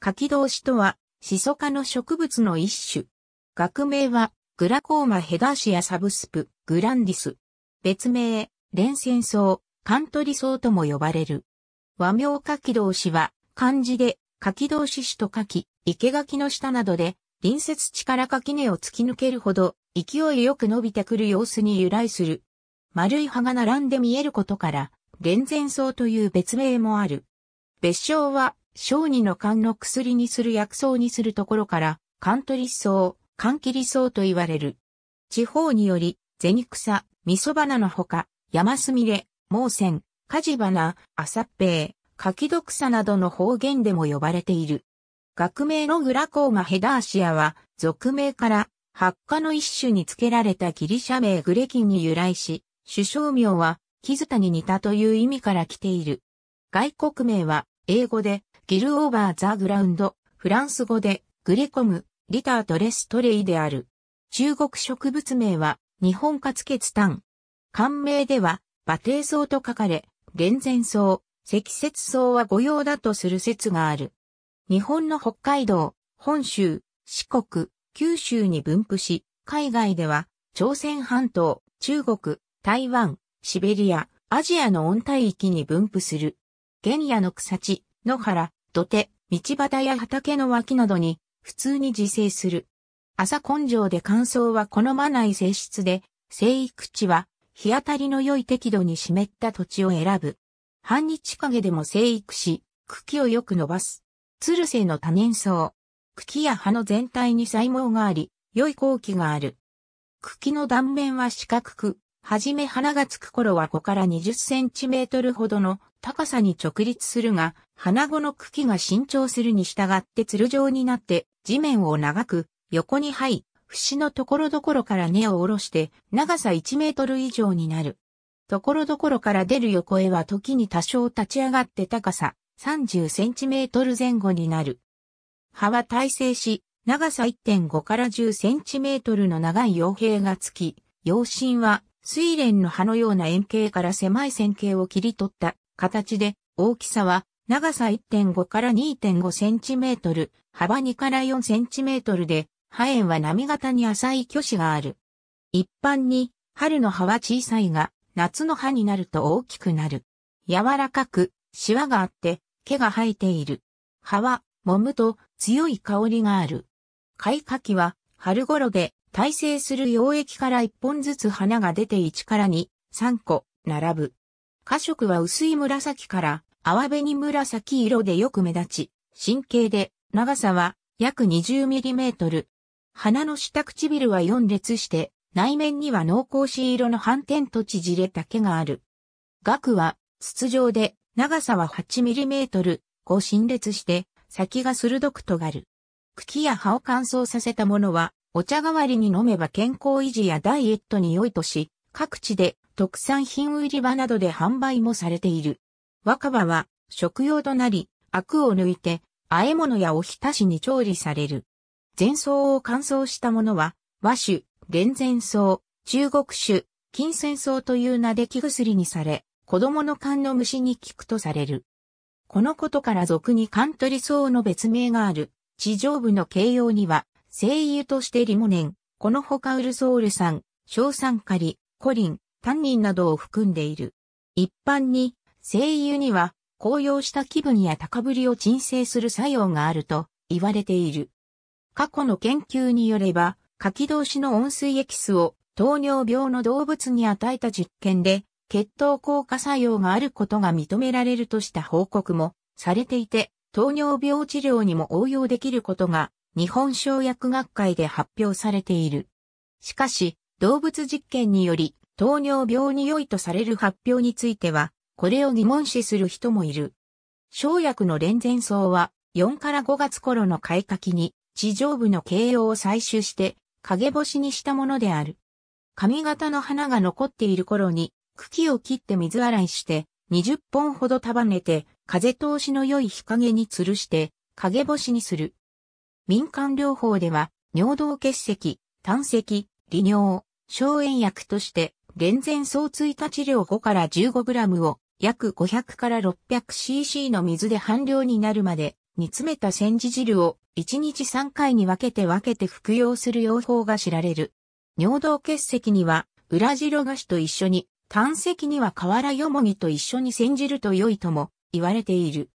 柿同士とは、シソ科の植物の一種。学名は、グラコーマヘダーシアサブスプ、グランディス。別名、連戦草、カントリ草とも呼ばれる。和名柿同士は、漢字で、柿同士種と柿、生垣の下などで、隣接地から垣根を突き抜けるほど、勢いよく伸びてくる様子に由来する。丸い葉が並んで見えることから、連前草という別名もある。別称は、小児の肝の薬にする薬草にするところから、肝取り草、肝切り草と言われる。地方により、銭草、味噌花のほか、山すみれ、毛線、火事花、朝っぺい、柿毒草などの方言でも呼ばれている。学名のグラコーマヘダーシアは、俗名から、発火の一種に付けられたギリシャ名グレキンに由来し、首相名は、キズタに似たという意味から来ている。外国名は、英語で、ギルオーバーザグラウンド、フランス語で、グレコム、リタートレストレイである。中国植物名は、日本活血炭。漢名では、馬蹄草と書かれ、厳然草、積雪草は御用だとする説がある。日本の北海道、本州、四国、九州に分布し、海外では、朝鮮半島、中国、台湾、シベリア、アジアの温帯域に分布する。原野の草地、野原、土手、道端や畑の脇などに普通に自生する。朝根性で乾燥は好まない性質で、生育地は日当たりの良い適度に湿った土地を選ぶ。半日陰でも生育し、茎をよく伸ばす。鶴瀬の多年草。茎や葉の全体に細毛があり、良い後期がある。茎の断面は四角く、はじめ花がつく頃は5から20センチメートルほどの高さに直立するが、花後の茎が伸長するに従ってつる状になって地面を長く横に這い、節のところどころから根を下ろして長さ1メートル以上になる。ところどころから出る横へは時に多少立ち上がって高さ30センチメートル前後になる。葉は耐性し、長さ1.5から10センチメートルの長い傭兵がつき、陽心は水蓮の葉のような円形から狭い線形を切り取った形で、大きさは長さ1.5から2.5センチメートル、幅2から4センチメートルで、葉縁は波形に浅い巨子がある。一般に、春の葉は小さいが、夏の葉になると大きくなる。柔らかく、シワがあって、毛が生えている。葉は、揉むと強い香りがある。開花期は、春頃で、耐性する溶液から1本ずつ花が出て1から2、3個、並ぶ。花色は薄い紫から淡紅紫色でよく目立ち、神経で長さは約2 0トル。花の下唇は4列して、内面には濃厚紫色の斑点と縮れ毛がある。額は筒状で長さは8トル、5新列して先が鋭く尖る。茎や葉を乾燥させたものはお茶代わりに飲めば健康維持やダイエットに良いとし、各地で特産品売り場などで販売もされている。若葉は食用となり、アクを抜いて、和え物やおひたしに調理される。前奏を乾燥したものは、和酒、連前奏、中国酒、金銭争という名で木薬にされ、子供の勘の虫に効くとされる。このことから俗にカントリの別名がある、地上部の形容には、声優としてリモネン、このほかウルソール酸、硝酸カリ、コリン、タンニンなどを含んでいる。一般に、声優には、高揚した気分や高ぶりを鎮静する作用があると言われている。過去の研究によれば、柿同士の温水エキスを糖尿病の動物に与えた実験で、血糖効果作用があることが認められるとした報告もされていて、糖尿病治療にも応用できることが日本生薬学会で発表されている。しかし、動物実験により糖尿病に良いとされる発表については、これを疑問視する人もいる。生薬の連前層は4から5月頃の開花期に地上部の形容を採取して陰干しにしたものである。髪型の花が残っている頃に茎を切って水洗いして20本ほど束ねて風通しの良い日陰に吊るして陰干しにする。民間療法では、尿道結石、胆石、利尿、消炎薬として、連前相追加治療5から 15g を約500から 600cc の水で半量になるまで煮詰めた煎じ汁を1日3回に分けて分けて服用する用法が知られる。尿道結石には裏白菓子と一緒に、胆石には瓦よもぎと一緒に煎じると良いとも言われている。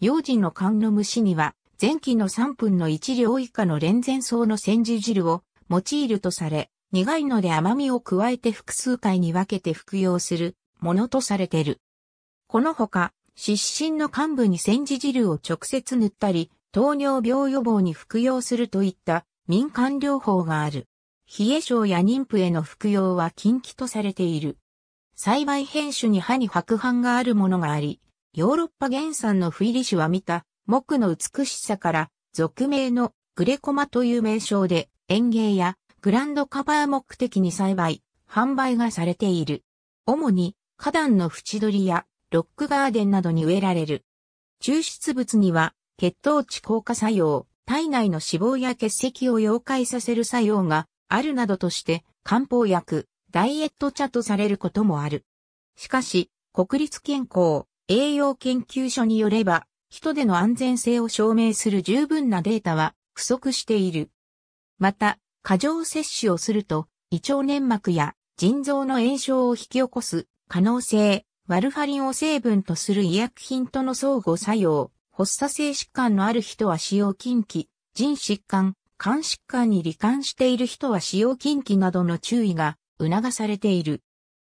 幼児の寒の虫には前期の3分の1両以下の連前層の煎じ汁を用いるとされ、苦いので甘みを加えて複数回に分けて服用するものとされている。このほか、失神の患部に煎じ汁を直接塗ったり、糖尿病予防に服用するといった民間療法がある。冷え症や妊婦への服用は禁忌とされている。栽培編種に歯に白斑があるものがあり、ヨーロッパ原産の不入り種は見た木の美しさから、俗名のグレコマという名称で園芸やグランドカバー目的に栽培、販売がされている。主に花壇の縁取りやロックガーデンなどに植えられる。抽出物には血糖値効果作用、体内の脂肪や血石を溶解させる作用があるなどとして漢方薬、ダイエット茶とされることもある。しかし、国立健康栄養研究所によれば、人での安全性を証明する十分なデータは不足している。また、過剰摂取をすると、胃腸粘膜や腎臓の炎症を引き起こす可能性、ワルファリンを成分とする医薬品との相互作用、発作性疾患のある人は使用禁忌、腎疾患、肝疾患に罹患している人は使用禁忌などの注意が促されている。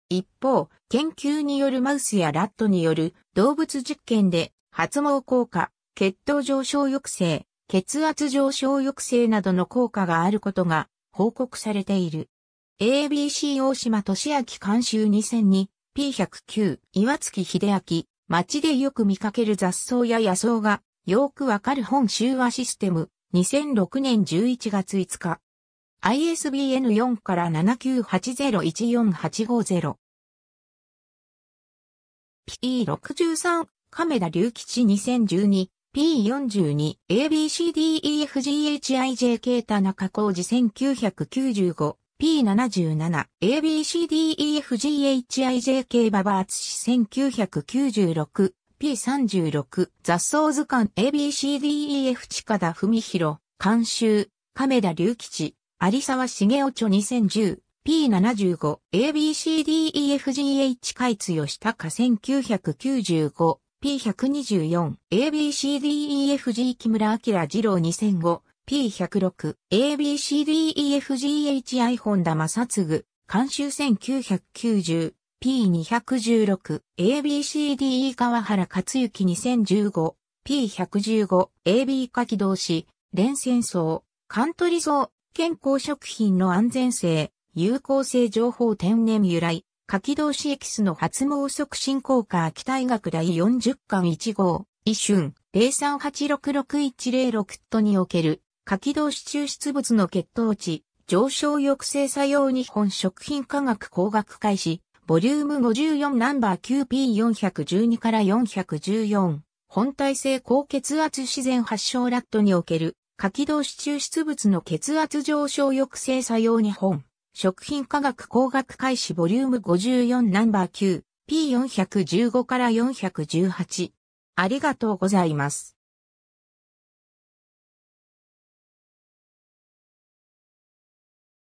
一方、研究によるマウスやラットによる動物実験で発毛効果、血糖上昇抑制、血圧上昇抑制などの効果があることが報告されている。ABC 大島敏明監修2002 P109 岩月秀明街でよく見かける雑草や野草がよくわかる本集和システム2006年11月5日 ISBN4 から79801485 0 P63 亀田隆吉 2012P42ABCDEFGHIJK 田中浩二 1995P77 ABCDEFGHIJK 馬場厚1996 P36 雑草図鑑 ABCDEF 近田文博監修亀田隆吉有沢茂雄著 2010P75 ABCDEFGH 海津吉高1995 P124、ABCDEFG 木村明二郎2005、P106、ABCDEFGHI 本田正嗣、監修1990、P216、ABCDE 川原克幸2015、P115、AB 火器同士、連戦争、カントリゾー、健康食品の安全性、有効性情報天然由来、柿同士エキスの発毛促進効果秋大学第40巻1号、一瞬、03866106トにおける、柿同士抽出物の血糖値、上昇抑制作用日本食品科学工学開始、ボリューム54ナンバー 9P412 から414、本体性高血圧自然発症ラットにおける、柿同士抽出物の血圧上昇抑制作用日本。食品科学工学開始ボリューム54ナンバー 9P415 から418。ありがとうございます。